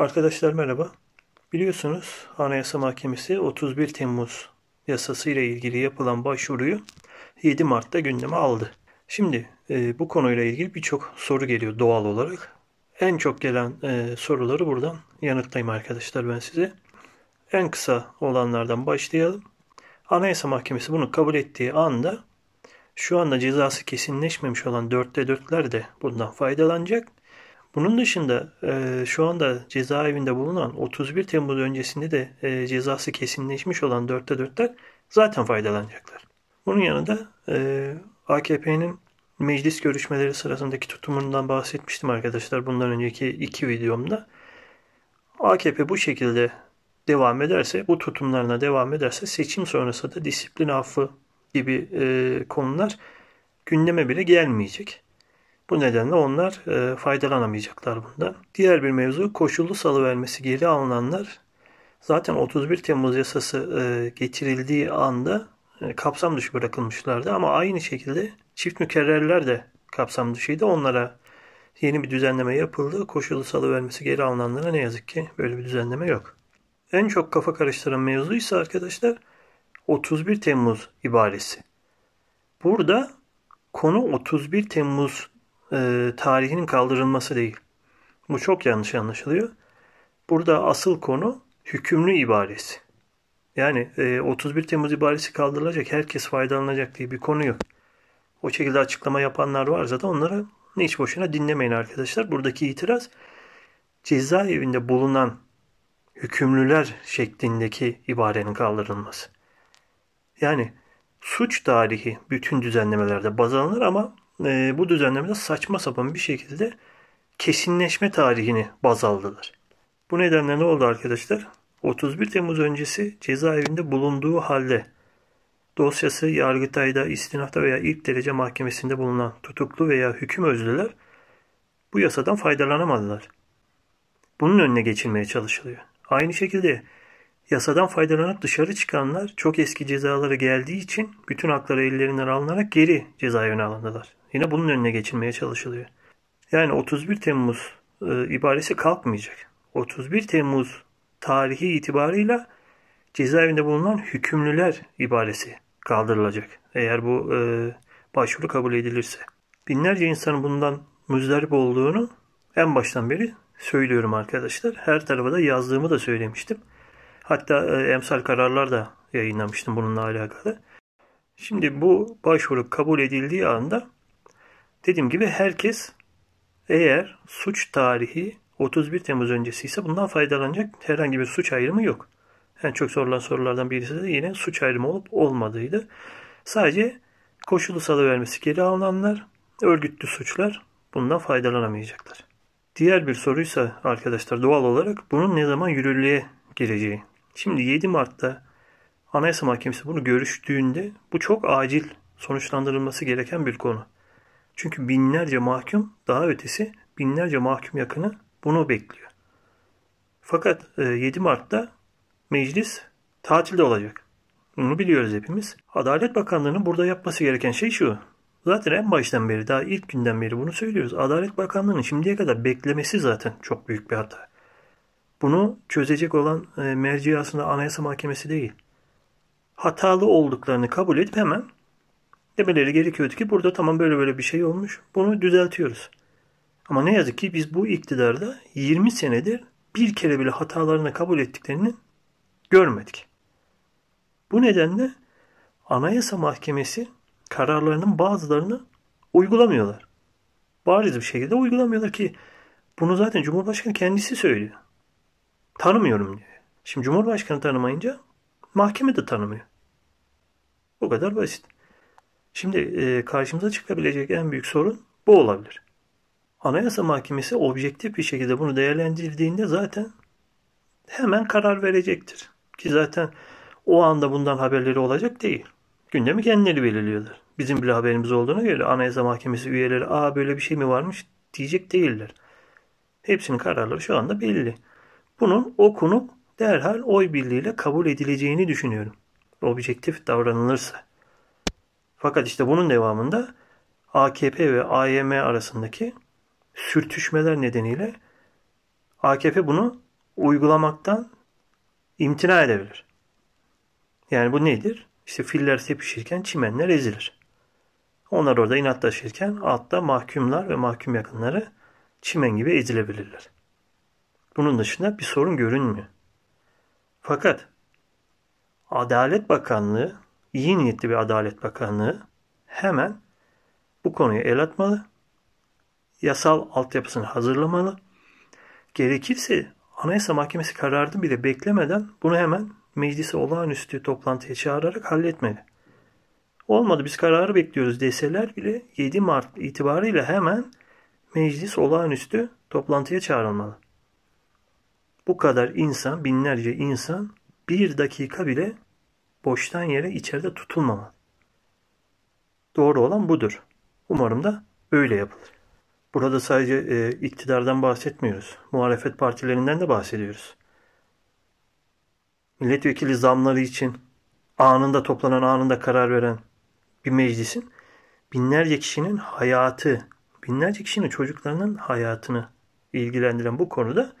Arkadaşlar merhaba. Biliyorsunuz Anayasa Mahkemesi 31 Temmuz yasası ile ilgili yapılan başvuruyu 7 Mart'ta gündeme aldı. Şimdi e, bu konuyla ilgili birçok soru geliyor doğal olarak. En çok gelen e, soruları buradan yanıtlayayım arkadaşlar ben size. En kısa olanlardan başlayalım. Anayasa Mahkemesi bunu kabul ettiği anda şu anda cezası kesinleşmemiş olan 4'te 4'ler de bundan faydalanacak. Bunun dışında e, şu anda cezaevinde bulunan 31 Temmuz öncesinde de e, cezası kesinleşmiş olan 4'te 4'ler zaten faydalanacaklar. Bunun yanında e, AKP'nin meclis görüşmeleri sırasındaki tutumundan bahsetmiştim arkadaşlar bundan önceki iki videomda. AKP bu şekilde devam ederse, bu tutumlarına devam ederse seçim sonrası da disiplin affı gibi e, konular gündeme bile gelmeyecek. Bu nedenle onlar e, faydalanamayacaklar bundan. Diğer bir mevzu koşullu salıvermesi geri alınanlar zaten 31 Temmuz yasası e, getirildiği anda e, kapsam dışı bırakılmışlardı ama aynı şekilde çift mükerrerler de kapsam dışıydı. Onlara yeni bir düzenleme yapıldı. Koşullu salıvermesi geri alınanlara ne yazık ki böyle bir düzenleme yok. En çok kafa karıştıran mevzu ise arkadaşlar 31 Temmuz ibaresi. Burada konu 31 Temmuz e, tarihinin kaldırılması değil. Bu çok yanlış anlaşılıyor. Burada asıl konu hükümlü ibaresi. Yani e, 31 Temmuz ibaresi kaldırılacak, herkes faydalanacak diye bir konu yok. O şekilde açıklama yapanlar var zaten onları hiç boşuna dinlemeyin arkadaşlar. Buradaki itiraz cezaevinde bulunan hükümlüler şeklindeki ibarenin kaldırılması. Yani suç tarihi bütün düzenlemelerde baz alınır ama e, bu düzenlemede saçma sapan bir şekilde kesinleşme tarihini baz aldılar. Bu nedenle ne oldu arkadaşlar? 31 Temmuz öncesi cezaevinde bulunduğu halde dosyası Yargıtay'da, istinafta veya ilk derece mahkemesinde bulunan tutuklu veya hüküm özlüler bu yasadan faydalanamadılar. Bunun önüne geçilmeye çalışılıyor. Aynı şekilde Yasadan faydalanıp dışarı çıkanlar çok eski cezaları geldiği için bütün hakları ellerinden alınarak geri cezaevine alındılar. Yine bunun önüne geçilmeye çalışılıyor. Yani 31 Temmuz e, ibaresi kalkmayacak. 31 Temmuz tarihi itibarıyla cezaevinde bulunan hükümlüler ibaresi kaldırılacak. Eğer bu e, başvuru kabul edilirse. Binlerce insanın bundan müzdarip olduğunu en baştan beri söylüyorum arkadaşlar. Her tarafa da yazdığımı da söylemiştim. Hatta e, emsal kararlar da yayınlamıştım bununla alakalı. Şimdi bu başvuru kabul edildiği anda dediğim gibi herkes eğer suç tarihi 31 Temmuz öncesi ise bundan faydalanacak herhangi bir suç ayrımı yok. En yani çok sorulan sorulardan birisi de yine suç ayrımı olup olmadığıydı. Sadece koşulu vermesi geri alınanlar, örgütlü suçlar bundan faydalanamayacaklar. Diğer bir soruysa arkadaşlar doğal olarak bunun ne zaman yürürlüğe gireceği. Şimdi 7 Mart'ta Anayasa Mahkemesi bunu görüştüğünde bu çok acil sonuçlandırılması gereken bir konu. Çünkü binlerce mahkum daha ötesi binlerce mahkum yakını bunu bekliyor. Fakat 7 e, Mart'ta meclis tatilde olacak. Bunu biliyoruz hepimiz. Adalet Bakanlığı'nın burada yapması gereken şey şu. Zaten en baştan beri daha ilk günden beri bunu söylüyoruz. Adalet Bakanlığı'nın şimdiye kadar beklemesi zaten çok büyük bir hata. Bunu çözecek olan e, merci aslında Anayasa Mahkemesi değil. Hatalı olduklarını kabul edip hemen demeleri gerekiyordu ki burada tamam böyle böyle bir şey olmuş. Bunu düzeltiyoruz. Ama ne yazık ki biz bu iktidarda 20 senedir bir kere bile hatalarını kabul ettiklerini görmedik. Bu nedenle Anayasa Mahkemesi kararlarının bazılarını uygulamıyorlar. Bariz bir şekilde uygulamıyorlar ki bunu zaten Cumhurbaşkanı kendisi söylüyor. Tanımıyorum diyor. Şimdi Cumhurbaşkanı tanımayınca mahkeme de tanımıyor. Bu kadar basit. Şimdi e, karşımıza çıkabilecek en büyük sorun bu olabilir. Anayasa Mahkemesi objektif bir şekilde bunu değerlendirdiğinde zaten hemen karar verecektir. Ki zaten o anda bundan haberleri olacak değil. Gündemi kendileri belirliyorlar. Bizim bile haberimiz olduğuna göre Anayasa Mahkemesi üyeleri aa böyle bir şey mi varmış diyecek değiller. Hepsinin kararları şu anda belli. Bunun okunup derhal oy birliğiyle kabul edileceğini düşünüyorum. Objektif davranılırsa. Fakat işte bunun devamında AKP ve AYM arasındaki sürtüşmeler nedeniyle AKP bunu uygulamaktan imtina edebilir. Yani bu nedir? İşte filler sepişirken çimenler ezilir. Onlar orada inatlaşırken altta mahkumlar ve mahkum yakınları çimen gibi ezilebilirler. Bunun dışında bir sorun görünmüyor. Fakat Adalet Bakanlığı, iyi niyetli bir Adalet Bakanlığı hemen bu konuyu el atmalı. Yasal altyapısını hazırlamalı. Gerekirse Anayasa Mahkemesi kararını bile beklemeden bunu hemen meclise olağanüstü toplantıya çağırarak halletmeli. Olmadı biz kararı bekliyoruz deseler bile 7 Mart itibarıyla hemen meclis olağanüstü toplantıya çağrılmalı bu kadar insan, binlerce insan bir dakika bile boştan yere içeride tutulmamalı. Doğru olan budur. Umarım da öyle yapılır. Burada sadece e, iktidardan bahsetmiyoruz. Muhalefet partilerinden de bahsediyoruz. Milletvekili zamları için anında toplanan, anında karar veren bir meclisin binlerce kişinin hayatı, binlerce kişinin çocuklarının hayatını ilgilendiren bu konuda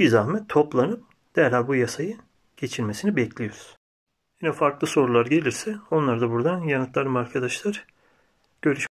bir zahmet toplanıp derhal bu yasayı geçirmesini bekliyoruz. Yine farklı sorular gelirse onları da buradan yanıtlarım arkadaşlar. Görüşmek